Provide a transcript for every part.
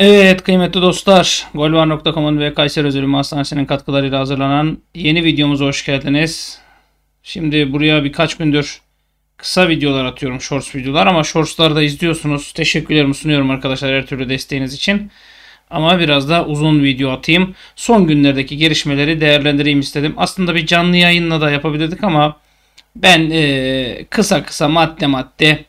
Evet kıymetli dostlar, golvar.com'un ve Kayseri Özel Hastanesi'nin katkılarıyla hazırlanan yeni videomuza hoş geldiniz. Şimdi buraya birkaç gündür kısa videolar atıyorum, shorts videolar ama shortsları da izliyorsunuz. Teşekkürlerimi sunuyorum arkadaşlar her türlü desteğiniz için. Ama biraz da uzun video atayım. Son günlerdeki gelişmeleri değerlendireyim istedim. Aslında bir canlı yayınla da yapabilirdik ama ben e, kısa kısa madde madde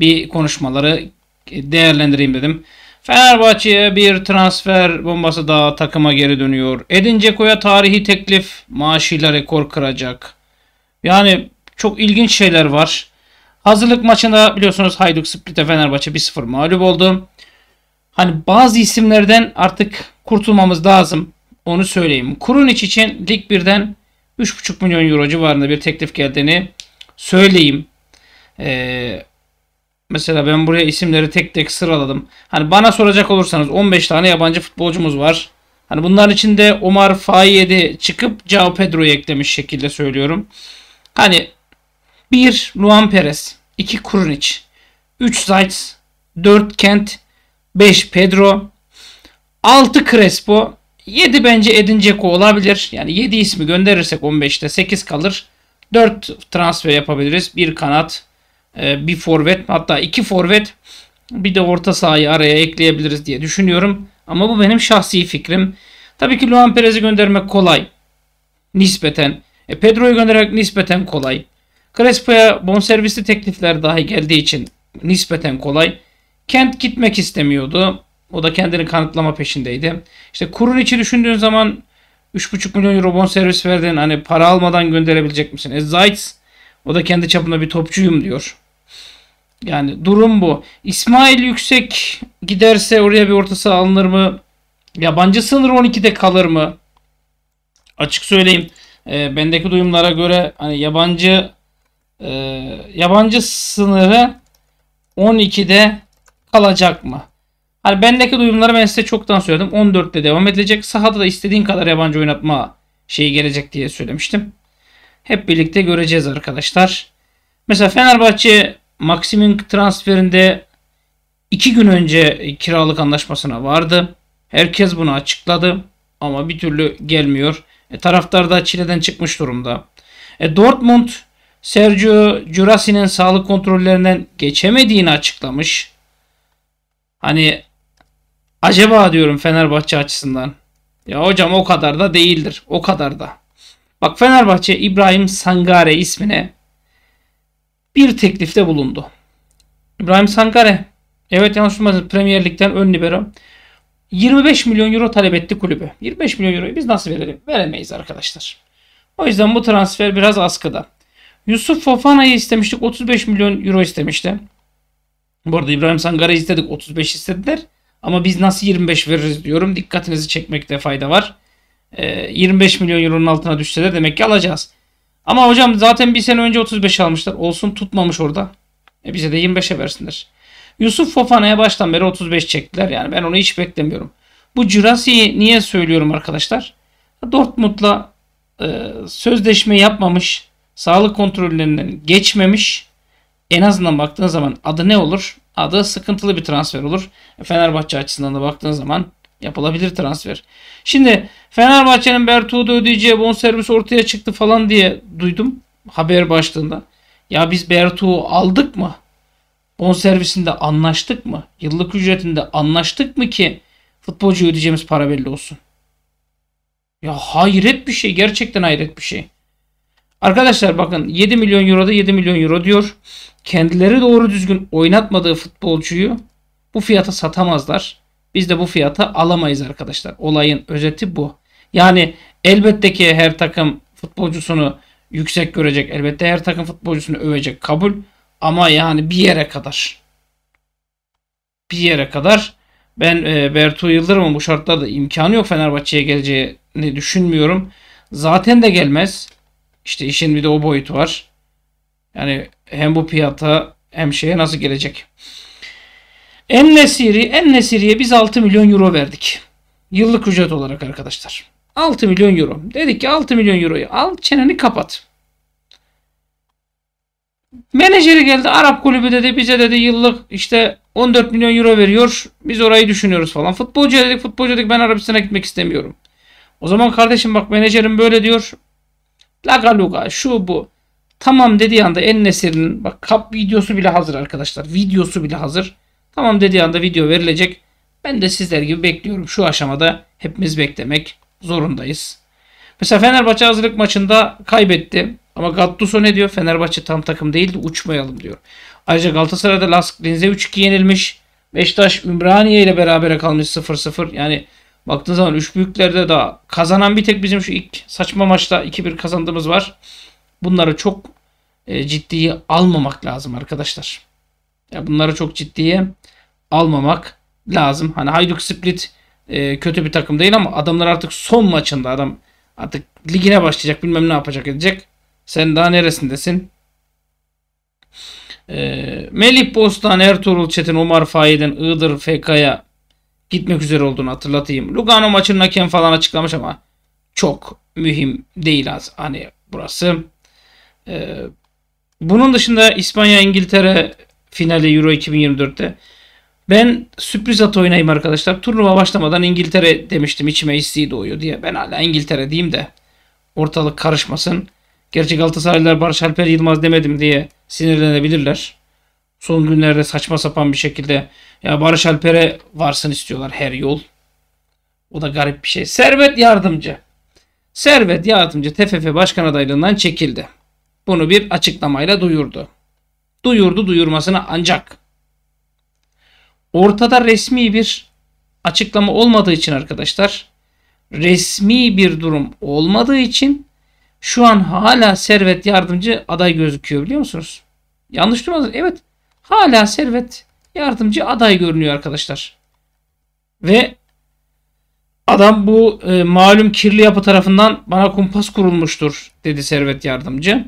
bir konuşmaları değerlendireyim dedim. Fenerbahçe'ye bir transfer bombası daha takıma geri dönüyor. Edin Ceko'ya tarihi teklif maaşıyla rekor kıracak. Yani çok ilginç şeyler var. Hazırlık maçında biliyorsunuz Hayduk Split'e Fenerbahçe 1-0 mağlup oldu. Hani bazı isimlerden artık kurtulmamız lazım. Onu söyleyeyim. Kurunic için Lig 1'den 3,5 milyon euro civarında bir teklif geldiğini söyleyeyim. Ee, Mesela ben buraya isimleri tek tek sıraladım. Hani bana soracak olursanız 15 tane yabancı futbolcumuz var. Hani bunların içinde Omar Fayed'i çıkıp Cao Pedro'yu eklemiş şekilde söylüyorum. Hani 1 Luan Perez, 2 Krunic, 3 Zayt, 4 Kent, 5 Pedro, 6 Crespo, 7 bence Edin Dzeko olabilir. Yani 7 ismi gönderirsek 15'te 8 kalır. 4 transfer yapabiliriz. 1 kanat, ee, bir forvet hatta iki forvet bir de orta sahayı araya ekleyebiliriz diye düşünüyorum. Ama bu benim şahsi fikrim. Tabii ki Luan Perez'i göndermek kolay. Nispeten. E, Pedro'yu göndermek nispeten kolay. Crespo'ya bonservisli teklifler dahi geldiği için nispeten kolay. Kent gitmek istemiyordu. O da kendini kanıtlama peşindeydi. İşte kurun içi düşündüğün zaman 3,5 milyon euro bonservis verdin. Hani para almadan gönderebilecek misin? E Zayt o da kendi çapında bir topçuyum diyor. Yani durum bu. İsmail Yüksek giderse oraya bir orta saha alınır mı? Yabancı sınır 12'de kalır mı? Açık söyleyeyim. E, bendeki duyumlara göre hani yabancı e, yabancı sınırı 12'de kalacak mı? Hani bendeki duyumları ben size çoktan söyledim. 14'te devam edilecek. Sahada da istediğin kadar yabancı oynatma şeyi gelecek diye söylemiştim. Hep birlikte göreceğiz arkadaşlar. Mesela Fenerbahçe Maxim'in transferinde 2 gün önce kiralık anlaşmasına vardı. Herkes bunu açıkladı ama bir türlü gelmiyor. E, taraftar da çileden çıkmış durumda. E, Dortmund Sergio Jurasi'nin sağlık kontrollerinden geçemediğini açıklamış. Hani acaba diyorum Fenerbahçe açısından. Ya hocam o kadar da değildir. O kadar da. Bak Fenerbahçe İbrahim Sangare ismine bir teklifte bulundu. İbrahim Sangare, evet yanlış olmasın Premier Lig'den ön libero. 25 milyon euro talep etti kulübü. 25 milyon euroyu biz nasıl verelim? Veremeyiz arkadaşlar. O yüzden bu transfer biraz askıda. Yusuf Fofana'yı istemiştik. 35 milyon euro istemişti. Bu arada İbrahim Sangar'ı istedik. 35 istediler. Ama biz nasıl 25 veririz diyorum. Dikkatinizi çekmekte fayda var. 25 ee, milyon euronun altına düşseler demek ki alacağız. Ama hocam zaten bir sene önce 35 almışlar. Olsun tutmamış orada. E bize de 25'e versinler. Yusuf Fofana'ya baştan beri 35 çektiler. Yani ben onu hiç beklemiyorum. Bu Jurassic'i niye söylüyorum arkadaşlar? Dortmund'la e, sözleşme yapmamış, sağlık kontrollerinden geçmemiş. En azından baktığın zaman adı ne olur? Adı sıkıntılı bir transfer olur. E, Fenerbahçe açısından da baktığın zaman Yapılabilir transfer. Şimdi Fenerbahçe'nin Bertuğ'da ödeyeceği bonservis ortaya çıktı falan diye duydum haber başlığında. Ya biz Bertuğ'u aldık mı? Bonservisinde anlaştık mı? Yıllık ücretinde anlaştık mı ki futbolcu ödeyeceğimiz para belli olsun? Ya hayret bir şey. Gerçekten hayret bir şey. Arkadaşlar bakın 7 milyon euro da 7 milyon euro diyor. Kendileri doğru düzgün oynatmadığı futbolcuyu bu fiyata satamazlar. Biz de bu fiyata alamayız arkadaşlar. Olayın özeti bu. Yani elbette ki her takım futbolcusunu yüksek görecek. Elbette her takım futbolcusunu övecek. Kabul. Ama yani bir yere kadar. Bir yere kadar. Ben e, Bertu Yıldırım'ın bu şartlarda imkanı yok Fenerbahçe'ye geleceğini düşünmüyorum. Zaten de gelmez. İşte işin bir de o boyutu var. Yani hem bu piyata hem şeye nasıl gelecek? En Nesiri, En Nesiri'ye biz 6 milyon euro verdik. Yıllık ücret olarak arkadaşlar. 6 milyon euro. Dedik ki 6 milyon euroyu al çeneni kapat. Menajeri geldi Arap kulübü dedi bize dedi yıllık işte 14 milyon euro veriyor. Biz orayı düşünüyoruz falan. Futbolcu dedik futbolcu dedik ben Arabistan'a gitmek istemiyorum. O zaman kardeşim bak menajerim böyle diyor. Laga luga şu bu. Tamam dediği anda En Nesir'in bak kap videosu bile hazır arkadaşlar. Videosu bile hazır. Tamam dediği anda video verilecek. Ben de sizler gibi bekliyorum. Şu aşamada hepimiz beklemek zorundayız. Mesela Fenerbahçe hazırlık maçında kaybetti. Ama Gattuso ne diyor? Fenerbahçe tam takım değildi uçmayalım diyor. Ayrıca Galatasaray'da Lask Linz'e 3-2 yenilmiş. Beşiktaş Ümraniye ile berabere kalmış 0-0. Yani baktığın zaman 3 büyüklerde daha kazanan bir tek bizim şu ilk saçma maçta 2-1 kazandığımız var. Bunları çok e, ciddiye almamak lazım arkadaşlar. Ya bunları çok ciddiye almamak lazım. Hani Hajduk Split e, kötü bir takım değil ama adamlar artık son maçında adam artık ligine başlayacak bilmem ne yapacak edecek. Sen daha neresindesin? E, Melih Bostan, Ertuğrul Çetin, Umar Faik'den Iğdır FK'ya gitmek üzere olduğunu hatırlatayım. Lugano maçının hakem falan açıklamış ama çok mühim değil az. Hani burası. E, bunun dışında İspanya, İngiltere, finale Euro 2024'te. Ben sürpriz at oynayayım arkadaşlar. Turnuva başlamadan İngiltere demiştim. içime isteği doğuyor diye. Ben hala İngiltere diyeyim de ortalık karışmasın. Gerçi Galatasaraylılar Barış Alper Yılmaz demedim diye sinirlenebilirler. Son günlerde saçma sapan bir şekilde ya Barış Alper'e varsın istiyorlar her yol. O da garip bir şey. Servet Yardımcı. Servet Yardımcı TFF Başkan adaylığından çekildi. Bunu bir açıklamayla duyurdu duyurdu duyurmasına ancak ortada resmi bir açıklama olmadığı için arkadaşlar resmi bir durum olmadığı için şu an hala Servet yardımcı aday gözüküyor biliyor musunuz? Yanlış duymadınız. Evet. Hala Servet yardımcı aday görünüyor arkadaşlar. Ve adam bu e, malum kirli yapı tarafından bana kumpas kurulmuştur dedi Servet yardımcı.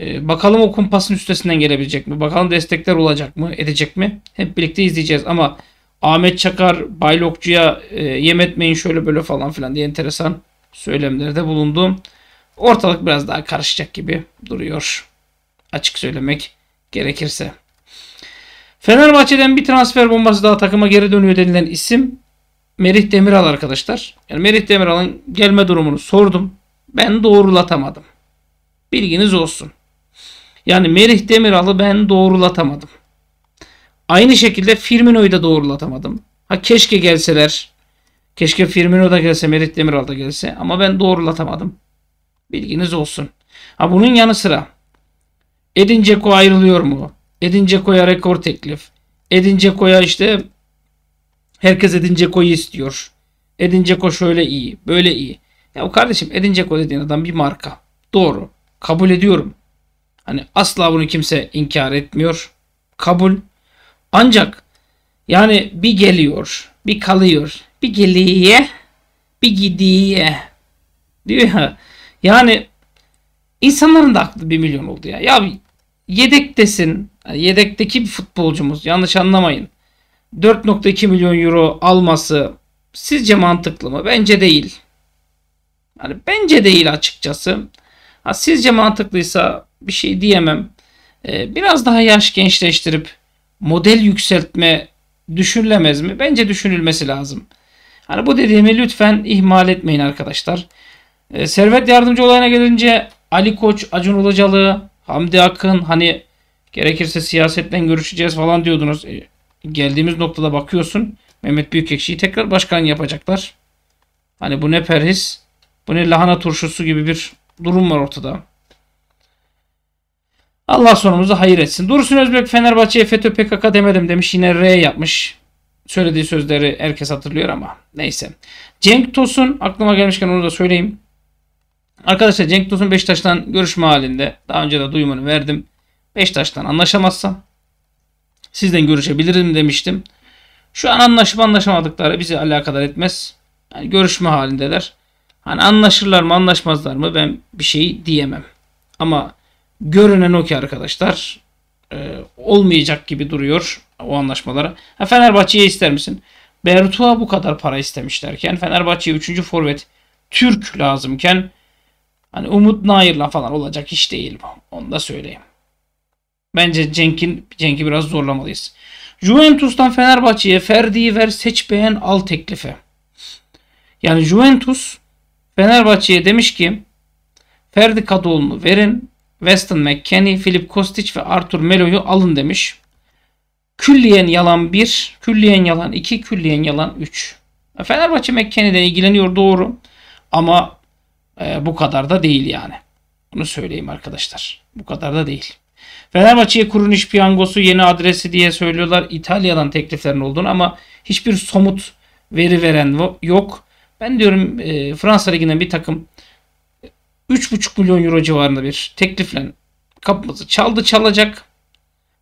Ee, bakalım o kumpasın üstesinden gelebilecek mi? Bakalım destekler olacak mı? Edecek mi? Hep birlikte izleyeceğiz ama Ahmet Çakar Baylokçu'ya e, yem etmeyin şöyle böyle falan filan diye enteresan söylemlerde bulundu. Ortalık biraz daha karışacak gibi duruyor. Açık söylemek gerekirse. Fenerbahçe'den bir transfer bombası daha takıma geri dönüyor denilen isim Merih Demiral arkadaşlar. Yani Merih Demiral'ın gelme durumunu sordum. Ben doğrulatamadım. Bilginiz olsun. Yani Merih Demiral'ı ben doğrulatamadım. Aynı şekilde Firmino'yu da doğrulatamadım. Ha keşke gelseler. Keşke Firmino da gelse, Merih Demiral da gelse ama ben doğrulatamadım. Bilginiz olsun. Ha bunun yanı sıra Edin Dzeko ayrılıyor mu? Edin Dzeko'ya rekor teklif. Edin Dzeko'ya işte herkes Edin Dzeko'yu istiyor. Edin Dzeko şöyle iyi, böyle iyi. Ya kardeşim Edin Dzeko dediğin adam bir marka. Doğru. Kabul ediyorum. Hani asla bunu kimse inkar etmiyor. Kabul. Ancak yani bir geliyor, bir kalıyor, bir geliye, bir gidiye diyor ya. Yani insanların da aklı bir milyon oldu ya. Ya yedektesin, yedekteki bir futbolcumuz yanlış anlamayın. 4.2 milyon euro alması sizce mantıklı mı? Bence değil. Yani bence değil açıkçası. Ha, sizce mantıklıysa bir şey diyemem. Ee, biraz daha yaş gençleştirip model yükseltme düşünülemez mi? Bence düşünülmesi lazım. Hani bu dediğimi lütfen ihmal etmeyin arkadaşlar. Ee, servet yardımcı olayına gelince Ali Koç, Acun Ilıcalı, Hamdi Akın hani gerekirse siyasetten görüşeceğiz falan diyordunuz. Ee, geldiğimiz noktada bakıyorsun Mehmet Büyükekşi'yi tekrar başkan yapacaklar. Hani bu ne perhis bu ne lahana turşusu gibi bir durum var ortada. Allah sonumuzu hayır etsin. Dursun Özbek Fenerbahçe'ye FETÖ PKK demedim demiş. Yine R yapmış. Söylediği sözleri herkes hatırlıyor ama neyse. Cenk Tosun aklıma gelmişken onu da söyleyeyim. Arkadaşlar Cenk Tosun Beşiktaş'tan görüşme halinde. Daha önce de duyumunu verdim. Beşiktaş'tan anlaşamazsam sizden görüşebilirim demiştim. Şu an anlaşıp anlaşamadıkları bizi alakadar etmez. Yani görüşme halindeler. Hani anlaşırlar mı anlaşmazlar mı ben bir şey diyemem. Ama görünen o ki arkadaşlar e, olmayacak gibi duruyor o anlaşmalara. Ha, Fenerbahçe'ye ister misin? Bertua bu kadar para istemişlerken Fenerbahçe'ye 3. forvet Türk lazımken hani Umut Nair'la falan olacak iş değil bu. Onu da söyleyeyim. Bence Cenk'in Cenk'i biraz zorlamalıyız. Juventus'tan Fenerbahçe'ye Ferdi'yi ver seç beğen al teklifi. Yani Juventus Fenerbahçe'ye demiş ki Ferdi Kadıoğlu'nu verin Weston McKennie, Philip Kostic ve Arthur Melo'yu alın demiş. Külliyen yalan 1, külliyen yalan 2, külliyen yalan 3. E, Fenerbahçe McKennie'den ilgileniyor doğru. Ama e, bu kadar da değil yani. Bunu söyleyeyim arkadaşlar. Bu kadar da değil. Fenerbahçe'ye kurun iş piyangosu yeni adresi diye söylüyorlar. İtalya'dan tekliflerin olduğunu ama hiçbir somut veri veren yok. Ben diyorum e, Fransa Ligi'nden bir takım 3,5 milyon euro civarında bir teklifle kapımızı çaldı çalacak.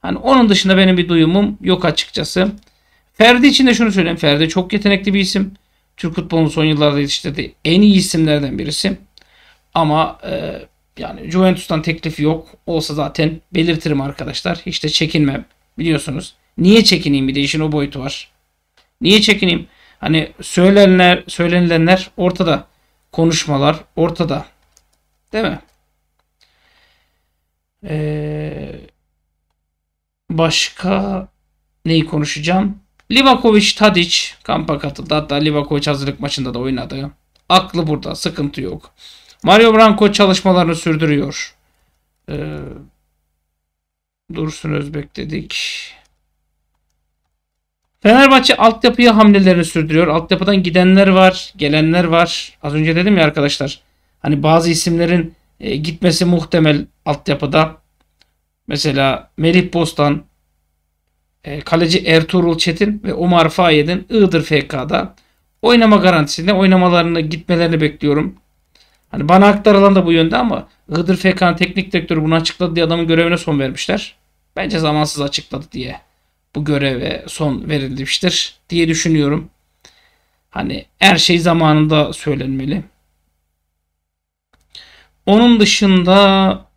Hani onun dışında benim bir duyumum yok açıkçası. Ferdi için de şunu söyleyeyim. Ferdi çok yetenekli bir isim. Türk futbolunun son yıllarda yetiştirdiği en iyi isimlerden birisi. Ama e, yani Juventus'tan teklif yok. Olsa zaten belirtirim arkadaşlar. Hiç de çekinmem. Biliyorsunuz. Niye çekineyim bir de işin o boyutu var. Niye çekineyim? Hani söylenenler, söylenilenler ortada. Konuşmalar ortada. Değil mi? Ee, başka neyi konuşacağım? Livakovic Tadic kampa katıldı. Hatta Livakovic hazırlık maçında da oynadı. Aklı burada. Sıkıntı yok. Mario Branco çalışmalarını sürdürüyor. Ee, Dursun Özbek dedik. Fenerbahçe altyapıya hamlelerini sürdürüyor. Altyapıdan gidenler var, gelenler var. Az önce dedim ya arkadaşlar. Hani bazı isimlerin e, gitmesi muhtemel altyapıda. Mesela Melih Bostan, e, kaleci Ertuğrul Çetin ve Omar Fayed'in Iğdır FK'da oynama garantisinde oynamalarını gitmelerini bekliyorum. Hani bana aktarılan da bu yönde ama Iğdır FK'nın teknik direktörü bunu açıkladı diye adamın görevine son vermişler. Bence zamansız açıkladı diye bu göreve son verilmiştir diye düşünüyorum. Hani her şey zamanında söylenmeli. Onun dışında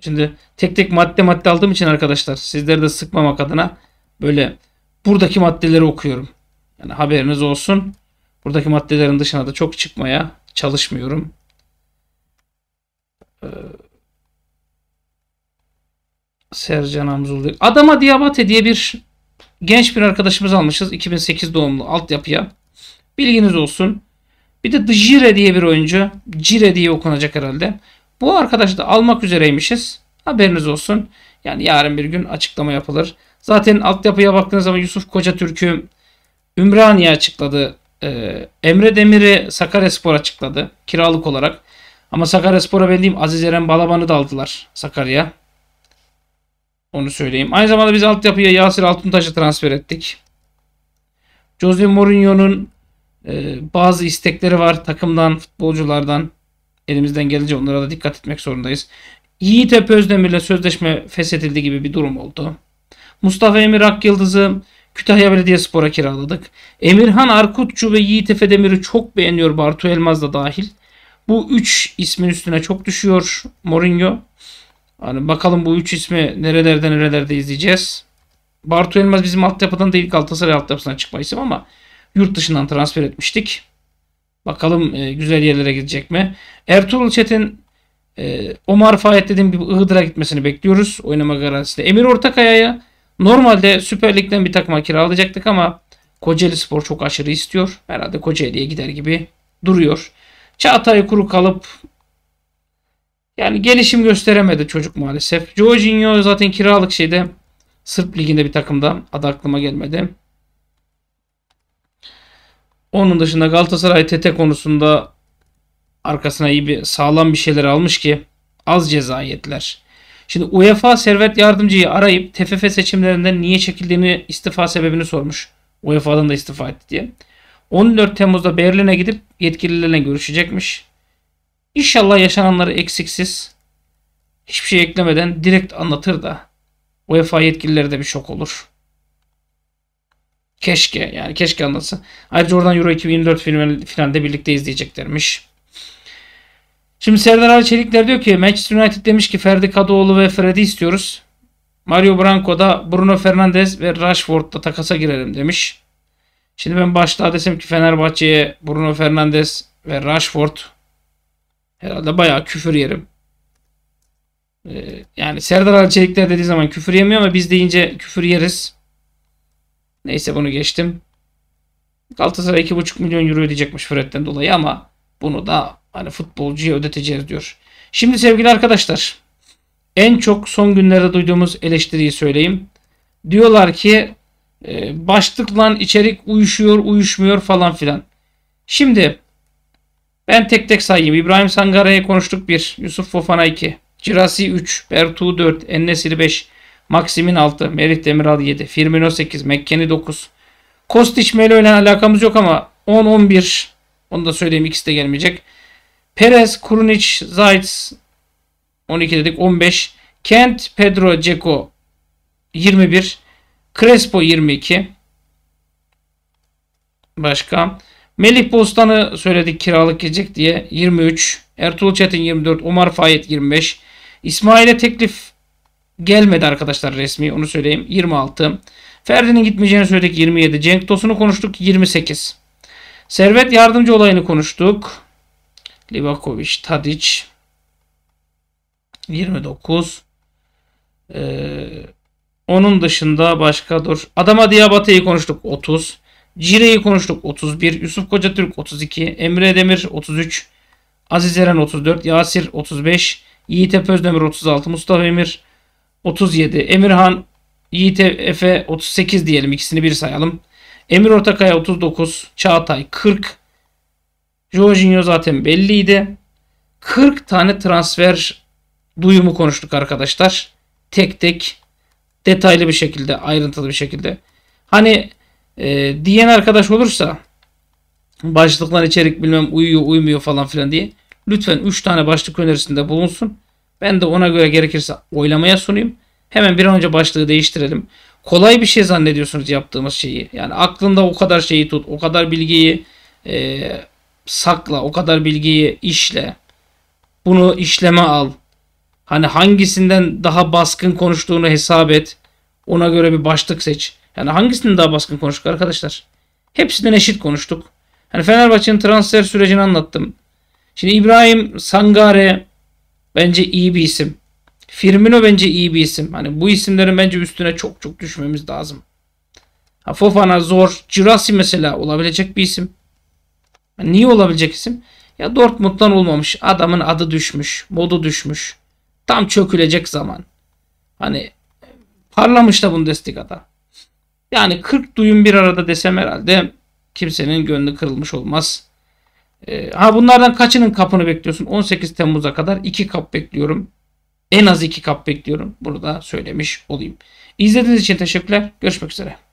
şimdi tek tek madde madde aldığım için arkadaşlar sizleri de sıkmamak adına böyle buradaki maddeleri okuyorum. Yani haberiniz olsun. Buradaki maddelerin dışına da çok çıkmaya çalışmıyorum. Ee, Sercan Amzul Adama Diabate diye bir genç bir arkadaşımız almışız. 2008 doğumlu altyapıya. Bilginiz olsun. Bir de Jire diye bir oyuncu. Cire diye okunacak herhalde. Bu arkadaşı da almak üzereymişiz. Haberiniz olsun. Yani yarın bir gün açıklama yapılır. Zaten altyapıya baktığınız zaman Yusuf Koca Türk'ü Ümraniye açıkladı. Ee, Emre Demir'i Sakaryaspor açıkladı kiralık olarak. Ama Sakaryaspor'a bildiğim Aziz Eren Balaban'ı da aldılar Sakarya. Onu söyleyeyim. Aynı zamanda biz altyapıya Yasir Altuntaş'ı transfer ettik. Jose Mourinho'nun e, bazı istekleri var takımdan, futbolculardan. Elimizden gelince onlara da dikkat etmek zorundayız. Yiğit Epe Özdemir'le sözleşme feshedildi gibi bir durum oldu. Mustafa Emir Ak Yıldız'ı Kütahya Belediyespor'a kiraladık. Emirhan Arkutçu ve Yiğit Efe Demir'i çok beğeniyor Bartu Elmaz da dahil. Bu üç ismin üstüne çok düşüyor Mourinho. Hani bakalım bu üç ismi nerelerde nerelerde izleyeceğiz. Bartu Elmaz bizim altyapıdan değil Galatasaray altyapısından çıkma isim ama yurt dışından transfer etmiştik. Bakalım e, güzel yerlere gidecek mi? Ertuğrul Çetin e, Omar Fayet bir gibi Iğdır'a gitmesini bekliyoruz. Oynama garantisi. Emir Ortakaya'ya normalde Süper Lig'den bir takıma kiralayacaktık ama Kocaeli Spor çok aşırı istiyor. Herhalde Kocaeli'ye gider gibi duruyor. Çağatay kuru kalıp yani gelişim gösteremedi çocuk maalesef. Jorginho zaten kiralık şeyde Sırp Ligi'nde bir takımda. Adı aklıma gelmedi. Onun dışında Galatasaray TT konusunda arkasına iyi bir sağlam bir şeyler almış ki az ceza yediler. Şimdi UEFA Servet Yardımcı'yı arayıp TFF seçimlerinden niye çekildiğini istifa sebebini sormuş. UEFA'dan da istifa etti diye. 14 Temmuz'da Berlin'e gidip yetkililerle görüşecekmiş. İnşallah yaşananları eksiksiz hiçbir şey eklemeden direkt anlatır da UEFA yetkilileri de bir şok olur. Keşke yani keşke anlatsa. Ayrıca oradan Euro 2024 final, birlikte izleyeceklermiş. Şimdi Serdar Ali Çelikler diyor ki Manchester United demiş ki Ferdi Kadıoğlu ve Fred'i istiyoruz. Mario Branco da Bruno Fernandes ve Rashford da takasa girelim demiş. Şimdi ben başta desem ki Fenerbahçe'ye Bruno Fernandes ve Rashford herhalde bayağı küfür yerim. Ee, yani Serdar Ali Çelikler dediği zaman küfür yemiyor ama biz deyince küfür yeriz. Neyse bunu geçtim. Galatasaray 2,5 milyon euro ödeyecekmiş Fred'den dolayı ama bunu da hani futbolcuya ödeteceğiz diyor. Şimdi sevgili arkadaşlar en çok son günlerde duyduğumuz eleştiriyi söyleyeyim. Diyorlar ki e, başlıkla içerik uyuşuyor uyuşmuyor falan filan. Şimdi ben tek tek sayayım. İbrahim Sangara'ya konuştuk 1, Yusuf Fofana 2, Cirasi 3, Bertu 4, Ennesiri 5, Maxim'in 6, Merih Demiral 7, Firmino 8, Mekkeni 9. Kostiç Melo ile alakamız yok ama 10-11 onu da söyleyeyim ikisi de gelmeyecek. Perez, Krunic, Zayt 12 dedik 15. Kent, Pedro, Ceko 21. Crespo 22. Başka. Melih Bostan'ı söyledik kiralık gelecek diye 23. Ertuğrul Çetin 24. Umar Fayet 25. İsmail'e teklif gelmedi arkadaşlar resmi onu söyleyeyim. 26. Ferdi'nin gitmeyeceğini söyledik 27. Cenk Tosun'u konuştuk 28. Servet yardımcı olayını konuştuk. Livakovic, Tadic 29. Ee, onun dışında başka dur. Adama Diabate'yi konuştuk 30. Cire'yi konuştuk 31. Yusuf Kocatürk 32. Emre Demir 33. Aziz Eren 34. Yasir 35. Yiğit Epözdemir 36. Mustafa Emir 37. Emirhan Yiğit e- Efe 38 diyelim. ikisini bir sayalım. Emir Ortakaya 39. Çağatay 40. Jorginho zaten belliydi. 40 tane transfer duyumu konuştuk arkadaşlar. Tek tek detaylı bir şekilde ayrıntılı bir şekilde. Hani e, diyen arkadaş olursa başlıklar içerik bilmem uyuyor uymuyor falan filan diye lütfen 3 tane başlık önerisinde bulunsun. Ben de ona göre gerekirse oylamaya sunayım. Hemen bir an önce başlığı değiştirelim. Kolay bir şey zannediyorsunuz yaptığımız şeyi. Yani aklında o kadar şeyi tut, o kadar bilgiyi e, sakla, o kadar bilgiyi işle. Bunu işleme al. Hani hangisinden daha baskın konuştuğunu hesap et. Ona göre bir başlık seç. Yani hangisinden daha baskın konuştuk arkadaşlar? Hepsinden eşit konuştuk. Hani Fenerbahçe'nin transfer sürecini anlattım. Şimdi İbrahim Sangare Bence iyi bir isim. Firmino bence iyi bir isim. Hani bu isimlerin bence üstüne çok çok düşmemiz lazım. Ha, Fofana zor. Girassi mesela olabilecek bir isim. Niye olabilecek isim? Ya Dortmund'dan olmamış. Adamın adı düşmüş. Modu düşmüş. Tam çökülecek zaman. Hani parlamış da bunu Bundesliga'da. Yani 40 duyum bir arada desem herhalde kimsenin gönlü kırılmış olmaz. E, ha bunlardan kaçının kapını bekliyorsun? 18 Temmuz'a kadar iki kap bekliyorum. En az iki kap bekliyorum. Bunu da söylemiş olayım. İzlediğiniz için teşekkürler. Görüşmek üzere.